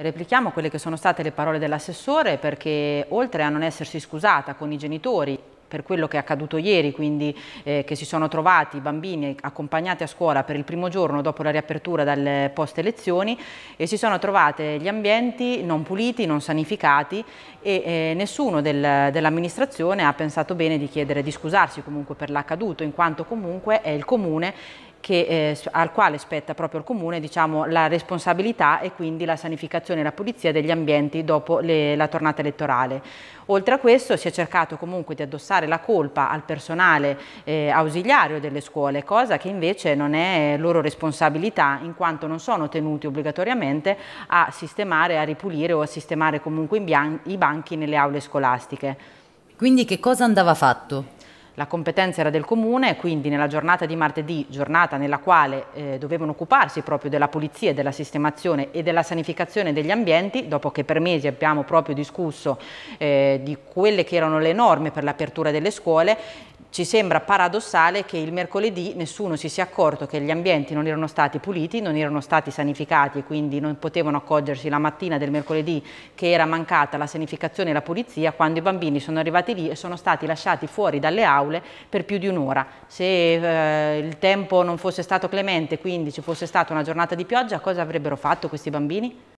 Replichiamo quelle che sono state le parole dell'assessore perché oltre a non essersi scusata con i genitori per quello che è accaduto ieri, quindi eh, che si sono trovati i bambini accompagnati a scuola per il primo giorno dopo la riapertura dalle post elezioni e si sono trovate gli ambienti non puliti, non sanificati e eh, nessuno del, dell'amministrazione ha pensato bene di chiedere di scusarsi comunque per l'accaduto in quanto comunque è il comune che, eh, al quale spetta proprio al Comune diciamo, la responsabilità e quindi la sanificazione e la pulizia degli ambienti dopo le, la tornata elettorale. Oltre a questo si è cercato comunque di addossare la colpa al personale eh, ausiliario delle scuole, cosa che invece non è loro responsabilità in quanto non sono tenuti obbligatoriamente a sistemare, a ripulire o a sistemare comunque i banchi nelle aule scolastiche. Quindi che cosa andava fatto? La competenza era del comune, quindi nella giornata di martedì, giornata nella quale eh, dovevano occuparsi proprio della pulizia, della sistemazione e della sanificazione degli ambienti, dopo che per mesi abbiamo proprio discusso eh, di quelle che erano le norme per l'apertura delle scuole, ci sembra paradossale che il mercoledì nessuno si sia accorto che gli ambienti non erano stati puliti, non erano stati sanificati e quindi non potevano accorgersi la mattina del mercoledì che era mancata la sanificazione e la pulizia quando i bambini sono arrivati lì e sono stati lasciati fuori dalle aule per più di un'ora. Se eh, il tempo non fosse stato clemente, quindi ci fosse stata una giornata di pioggia, cosa avrebbero fatto questi bambini?